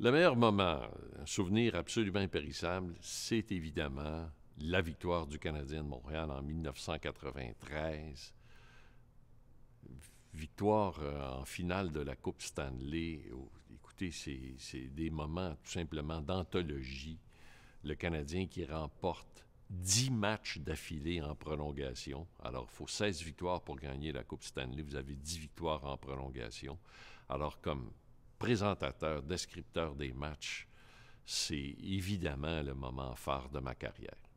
Le meilleur moment, un souvenir absolument impérissable, c'est évidemment la victoire du Canadien de Montréal en 1993. Victoire euh, en finale de la Coupe Stanley. Oh, écoutez, c'est des moments tout simplement d'anthologie. Le Canadien qui remporte 10 matchs d'affilée en prolongation. Alors, il faut 16 victoires pour gagner la Coupe Stanley. Vous avez 10 victoires en prolongation. Alors, comme présentateur, descripteur des matchs, c'est évidemment le moment phare de ma carrière.